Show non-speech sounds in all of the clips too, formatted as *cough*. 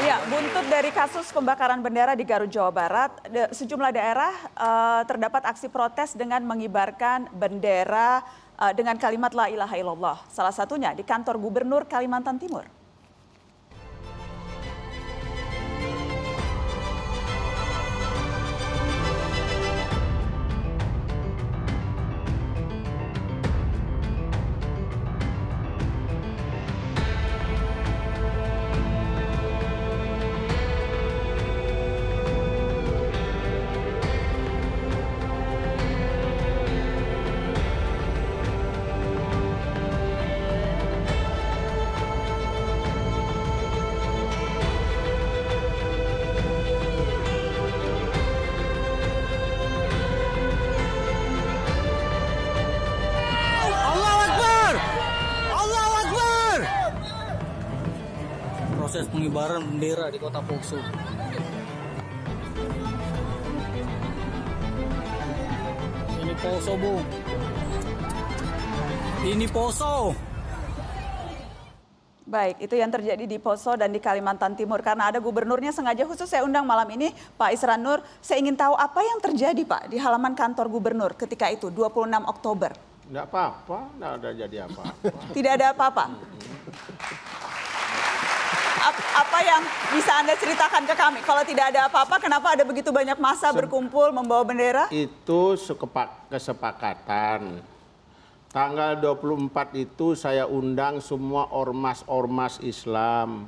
Iya, buntut dari kasus pembakaran bendera di Garut, Jawa Barat, sejumlah daerah uh, terdapat aksi protes dengan mengibarkan bendera uh, dengan kalimat la ilaha illallah. Salah satunya di kantor Gubernur Kalimantan Timur. pengibaran bendera di kota Poso. Ini Poso, Bu. Ini Poso. Baik, itu yang terjadi di Poso dan di Kalimantan Timur. Karena ada gubernurnya sengaja khusus saya undang malam ini Pak Isran Nur. Saya ingin tahu apa yang terjadi Pak di halaman kantor gubernur ketika itu 26 Oktober. Tidak apa-apa, tidak ada jadi apa-apa. Tidak ada apa-apa apa yang bisa Anda ceritakan ke kami? Kalau tidak ada apa-apa, kenapa ada begitu banyak masa berkumpul membawa bendera? Itu kesepakatan. Tanggal 24 itu saya undang semua ormas-ormas Islam,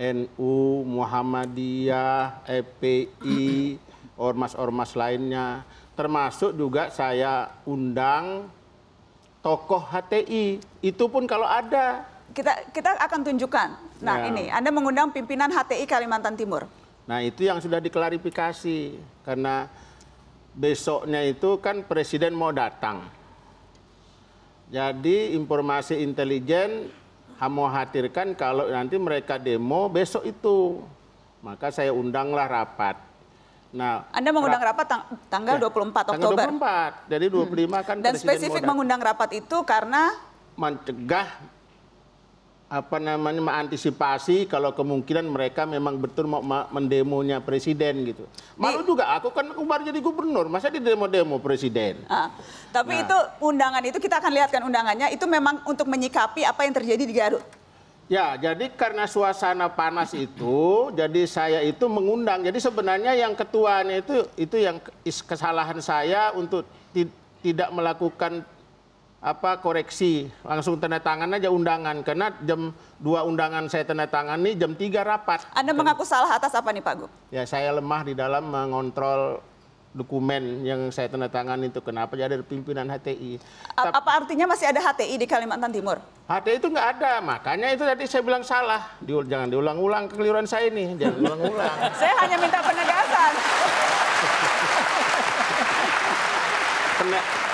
NU, Muhammadiyah, FPI, ormas-ormas lainnya. Termasuk juga saya undang tokoh HTI. Itu pun kalau ada kita kita akan tunjukkan. Nah, ya. ini Anda mengundang pimpinan HTI Kalimantan Timur. Nah, itu yang sudah diklarifikasi karena besoknya itu kan presiden mau datang. Jadi informasi intelijen hadirkan kalau nanti mereka demo besok itu. Maka saya undanglah rapat. Nah, Anda mengundang rapat tang tanggal ya, 24 Oktober. Tanggal 24. Jadi 25 hmm. kan Dan presiden spesifik mengundang rapat itu karena mencegah apa namanya mengantisipasi kalau kemungkinan mereka memang betul mau mendemonya presiden gitu. Malu juga aku kan kemarin jadi gubernur, masa di demo-demo presiden. Ah, tapi nah. itu undangan itu kita akan lihatkan undangannya itu memang untuk menyikapi apa yang terjadi di Garut. Ya, jadi karena suasana panas itu, jadi saya itu mengundang. Jadi sebenarnya yang ketuanya itu itu yang kesalahan saya untuk tidak melakukan apa koreksi langsung tanda tangan aja undangan karena jam dua undangan saya tanda tangan nih jam tiga rapat. Anda mengaku salah atas apa nih Pak Gub? Ya saya lemah di dalam mengontrol dokumen yang saya tanda tangan itu kenapa jadi ada pimpinan HTI. A apa artinya masih ada HTI di Kalimantan Timur? HTI itu nggak ada makanya itu tadi saya bilang salah. Diul jangan diulang-ulang keliruan saya ini jangan diulang-ulang. *laughs* saya hanya minta penegasan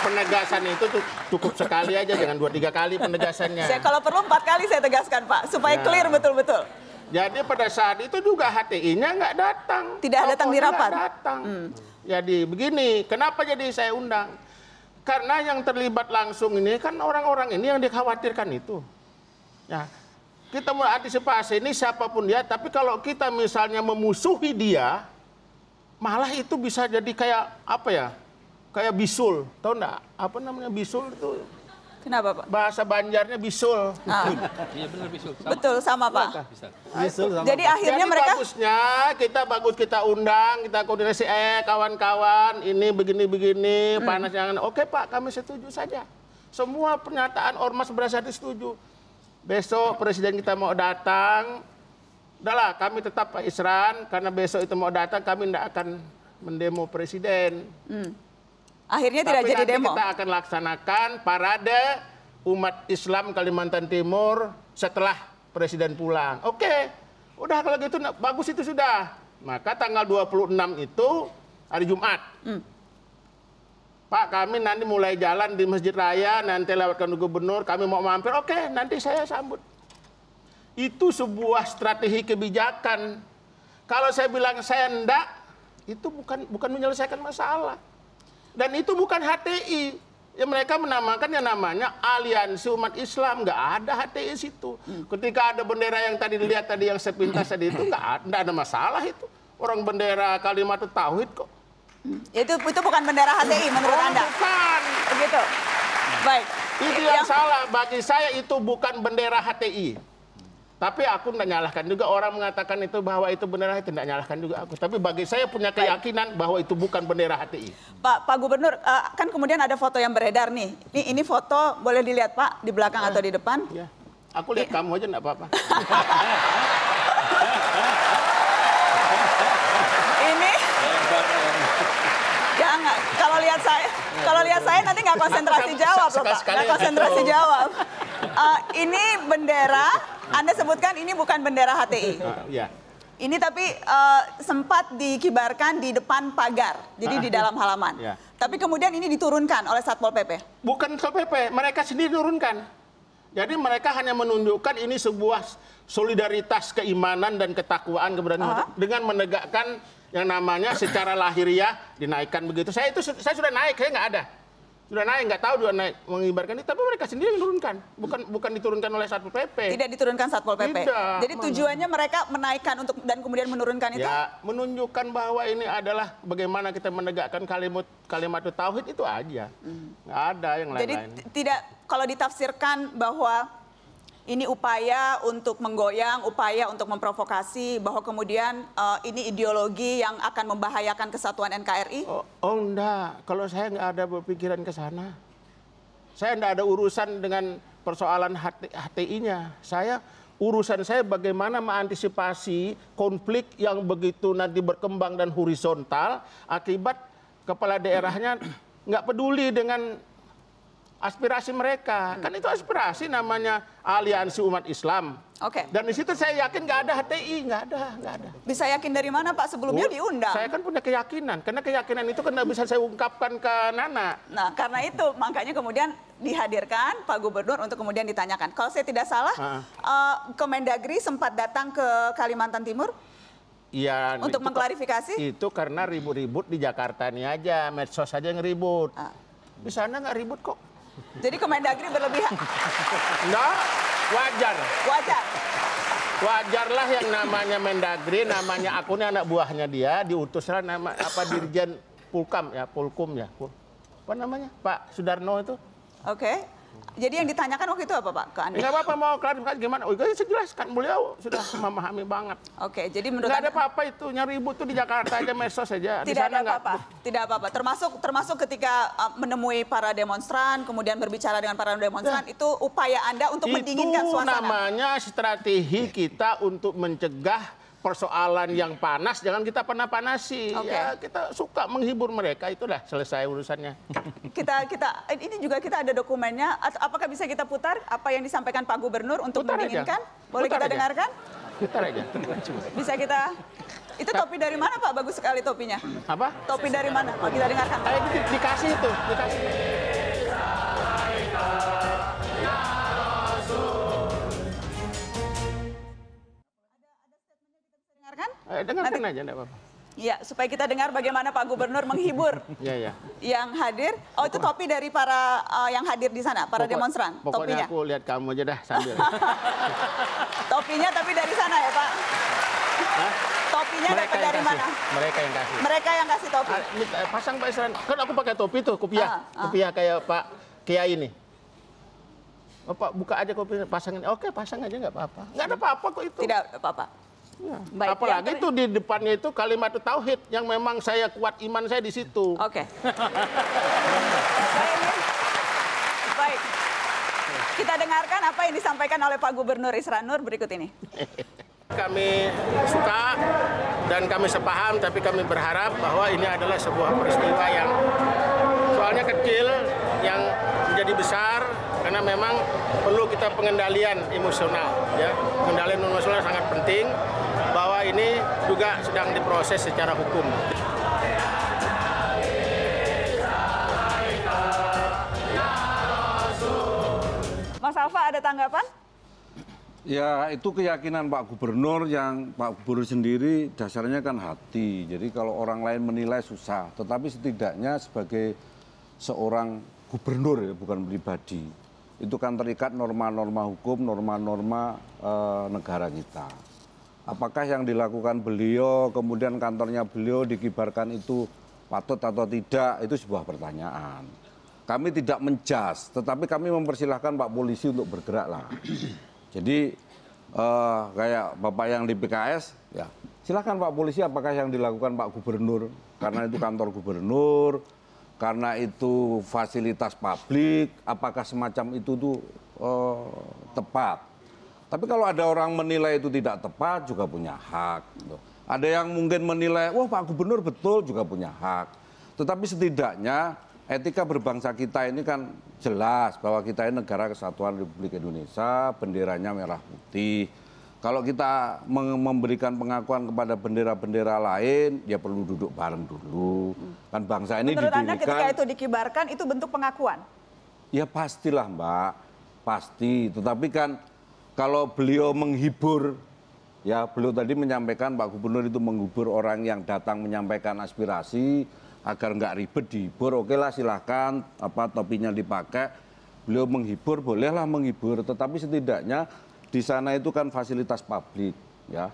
penegasan itu cukup sekali aja, jangan dua tiga kali penegasannya. Saya kalau perlu empat kali saya tegaskan Pak, supaya ya. clear betul-betul. Jadi pada saat itu juga HTI-nya nggak datang. Tidak datang di rapat. datang. Hmm. Jadi begini, kenapa jadi saya undang? Karena yang terlibat langsung ini kan orang-orang ini yang dikhawatirkan itu. Ya, kita mau antisipasi ini siapapun dia, tapi kalau kita misalnya memusuhi dia, malah itu bisa jadi kayak apa ya? kayak bisul, tau nggak? Apa namanya bisul itu? Kenapa Pak? Bahasa Banjarnya bisul. Ah. *laughs* Iya benar bisul. Sama. Betul sama Pak. Bisa. Bisul sama. Jadi Pak. akhirnya Jadi mereka bagusnya kita bagus kita undang, kita koordinasi eh kawan-kawan ini begini-begini hmm. panas jangan. Oke Pak, kami setuju saja. Semua pernyataan ormas berasa setuju. Besok presiden kita mau datang. Udahlah, kami tetap Pak Isran karena besok itu mau datang kami tidak akan mendemo presiden. Hmm. Akhirnya Tapi tidak jadi demo. Kita akan laksanakan parade umat Islam Kalimantan Timur setelah presiden pulang. Oke. Okay. Udah kalau gitu nah, bagus itu sudah. Maka tanggal 26 itu hari Jumat. Hmm. Pak kami nanti mulai jalan di Masjid Raya, nanti lewatkan gubernur, kami mau mampir, oke okay, nanti saya sambut. Itu sebuah strategi kebijakan. Kalau saya bilang saya enggak, itu bukan bukan menyelesaikan masalah. Dan itu bukan HTI. Ya mereka menamakan yang namanya aliansi umat Islam. Nggak ada HTI situ. Ketika ada bendera yang tadi dilihat tadi yang sepintas tadi itu nggak ada, ada masalah itu. Orang bendera kalimat tauhid kok. Itu itu bukan bendera HTI menurut oh, Anda? Bukan. Begitu. Baik. Itu yang, yang salah. Bagi saya itu bukan bendera HTI. Tapi aku tidak nyalahkan juga orang mengatakan itu bahwa itu bendera HTI, tidak nyalahkan juga aku. Tapi bagi saya punya keyakinan bahwa itu bukan bendera HTI. Pak, Pak Gubernur, uh, kan kemudian ada foto yang beredar nih. Ini, ini foto boleh dilihat Pak di belakang ah, atau di depan? Ya. Aku lihat iya. kamu aja tidak apa-apa. ini jangan. Kalau lihat saya, kalau lihat saya nanti nggak konsentrasi jawab loh Pak. Nggak konsentrasi jawab. Uh, ini bendera anda sebutkan ini bukan bendera HTI. *laughs* Ah, iya. Ini tapi uh, sempat dikibarkan di depan pagar, jadi ah, di dalam iya. halaman. Ya. Tapi kemudian ini diturunkan oleh Satpol PP. Bukan Satpol PP, mereka sendiri turunkan. Jadi mereka hanya menunjukkan ini sebuah solidaritas keimanan dan ketakwaan kepada uh -huh. dengan menegakkan yang namanya secara lahiriah dinaikkan begitu. Saya itu saya sudah naik, saya nggak ada sudah naik nggak tahu sudah naik mengibarkan itu tapi mereka sendiri yang turunkan bukan bukan diturunkan oleh satpol pp tidak diturunkan satpol pp tidak, jadi tujuannya mereka menaikkan untuk dan kemudian menurunkan itu ya menunjukkan bahwa ini adalah bagaimana kita menegakkan kalimat kalimat tauhid itu aja hmm. nggak ada yang lain-lain jadi tidak kalau ditafsirkan bahwa ini upaya untuk menggoyang, upaya untuk memprovokasi bahwa kemudian uh, ini ideologi yang akan membahayakan kesatuan NKRI? Oh, oh enggak, kalau saya enggak ada berpikiran ke sana. Saya enggak ada urusan dengan persoalan HTI-nya. Saya urusan saya bagaimana mengantisipasi konflik yang begitu nanti berkembang dan horizontal akibat kepala daerahnya enggak peduli dengan aspirasi mereka. Hmm. Kan itu aspirasi namanya aliansi umat Islam. Oke. Okay. Dan di situ saya yakin nggak ada HTI, nggak ada, nggak ada. Bisa yakin dari mana Pak sebelumnya oh, diundang? Saya kan punya keyakinan, karena keyakinan itu kan bisa saya ungkapkan ke Nana. Nah, karena itu makanya kemudian dihadirkan Pak Gubernur untuk kemudian ditanyakan. Kalau saya tidak salah, uh, Kemendagri sempat datang ke Kalimantan Timur. Iya. Untuk itu, mengklarifikasi? Itu karena ribut-ribut di Jakarta ini aja, medsos aja yang ribut. Uh. Di sana nggak ribut kok. Jadi Kemendagri berlebihan. Enggak, wajar. Wajar. Wajarlah yang namanya Mendagri, namanya akunnya anak buahnya dia, diutuslah nama apa Dirjen Pulkam ya, Pulkum ya. Apa namanya? Pak Sudarno itu. Oke. Okay. Jadi yang ditanyakan waktu itu apa Pak ke Anda? Enggak apa-apa mau klarifikasi gimana? Oh, iya, saya jelaskan beliau sudah memahami banget. Oke, jadi menurut Enggak ada apa-apa itu nyari ribut tuh di Jakarta aja mesos aja. Tidak ada apa-apa. Tidak apa-apa. Termasuk termasuk ketika uh, menemui para demonstran, kemudian berbicara dengan para demonstran nah, itu upaya Anda untuk itu mendinginkan suasana. Itu namanya strategi kita untuk mencegah persoalan yang panas jangan kita pernah panasi. Okay. Ya, kita suka menghibur mereka itulah selesai urusannya. *laughs* Kita kita ini juga kita ada dokumennya. Apakah bisa kita putar apa yang disampaikan Pak Gubernur untuk putar mendinginkan? Aja. Boleh putar kita aja. dengarkan? Putar aja. Bisa kita itu topi dari mana Pak? Bagus sekali topinya. Apa? Topi dari mana? Pak kita dengarkan. Eh, dikasih itu, dikasih. dengarkan Nanti. aja enggak apa-apa. Ya, supaya kita dengar bagaimana Pak Gubernur menghibur ya, ya. yang hadir. Oh, itu topi dari para uh, yang hadir di sana, para Pokok, demonstran. Pokoknya topinya. aku lihat kamu aja dah sambil. *laughs* topinya tapi dari sana ya, Pak? Hah? Topinya mereka dapat dari kasih. mana? Mereka yang kasih. Mereka yang kasih topi. Ah, eh, pasang Pak Isran. Kan aku pakai topi tuh, kupiah, Ah, ah. Kupiah kayak Pak Kiai ini. Oh, Pak buka aja kopi pasangin. Oke, pasang aja nggak apa-apa. Nggak ada apa-apa kok itu. Tidak apa-apa. Ya. Baik, Apalagi itu di depannya itu kalimat tauhid yang memang saya kuat iman saya di situ. Oke. Okay. *laughs* Baik. Kita dengarkan apa yang disampaikan oleh Pak Gubernur Nur berikut ini. *laughs* Kami suka dan kami sepaham tapi kami berharap bahwa ini adalah sebuah peristiwa yang soalnya kecil yang menjadi besar karena memang perlu kita pengendalian emosional ya. Pengendalian emosional sangat penting bahwa ini juga sedang diproses secara hukum. Mas Alfa ada tanggapan? Ya itu keyakinan Pak Gubernur yang Pak Gubernur sendiri dasarnya kan hati. Jadi kalau orang lain menilai susah. Tetapi setidaknya sebagai seorang gubernur ya bukan pribadi. Itu kan terikat norma-norma hukum, norma-norma e, negara kita apakah yang dilakukan beliau kemudian kantornya beliau dikibarkan itu patut atau tidak itu sebuah pertanyaan kami tidak menjas tetapi kami mempersilahkan pak polisi untuk bergerak lah *clears throat* jadi eh, kayak bapak yang di PKS ya silahkan pak polisi apakah yang dilakukan pak gubernur karena itu kantor gubernur karena itu fasilitas publik apakah semacam itu tuh eh, tepat tapi kalau ada orang menilai itu tidak tepat juga punya hak. Gitu. Ada yang mungkin menilai, wah Pak Gubernur betul juga punya hak. Tetapi setidaknya etika berbangsa kita ini kan jelas bahwa kita ini negara kesatuan Republik Indonesia, benderanya merah putih. Kalau kita memberikan pengakuan kepada bendera-bendera lain, ya perlu duduk bareng dulu. Kan bangsa ini Menurut didirikan. Anda ketika itu dikibarkan, itu bentuk pengakuan? Ya pastilah Mbak, pasti. Tetapi kan kalau beliau menghibur ya beliau tadi menyampaikan Pak Gubernur itu menghibur orang yang datang menyampaikan aspirasi agar nggak ribet dihibur oke lah silahkan apa topinya dipakai beliau menghibur bolehlah menghibur tetapi setidaknya di sana itu kan fasilitas publik ya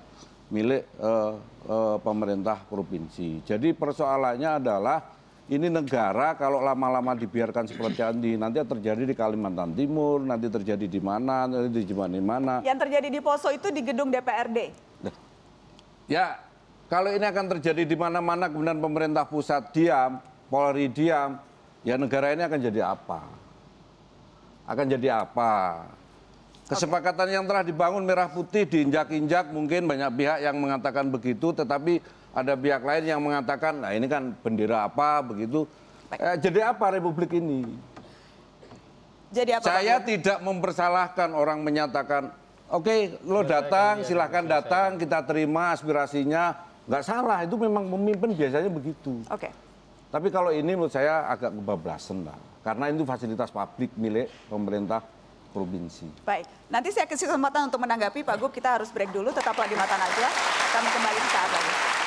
milik eh, eh, pemerintah provinsi jadi persoalannya adalah ini negara kalau lama-lama dibiarkan seperti ini nanti terjadi di Kalimantan Timur, nanti terjadi di mana, nanti di mana mana. Yang terjadi di Poso itu di gedung DPRD. Nah, ya, kalau ini akan terjadi di mana-mana kemudian pemerintah pusat diam, Polri diam, ya negara ini akan jadi apa? Akan jadi apa? Kesepakatan yang telah dibangun merah putih diinjak-injak mungkin banyak pihak yang mengatakan begitu tetapi ada pihak lain yang mengatakan, nah ini kan bendera apa begitu. Eh, jadi apa Republik ini? Jadi apa? Saya kamu? tidak mempersalahkan orang menyatakan, oke okay, lo datang, silahkan datang, kita terima aspirasinya. Nggak salah, itu memang memimpin biasanya begitu. Oke. Okay. Tapi kalau ini menurut saya agak kebablasan lah. Karena itu fasilitas publik milik pemerintah provinsi. Baik, nanti saya kasih kesempatan untuk menanggapi Pak Gub, kita harus break dulu, tetaplah di Mata Najwa. Kami kembali ke saat lagi.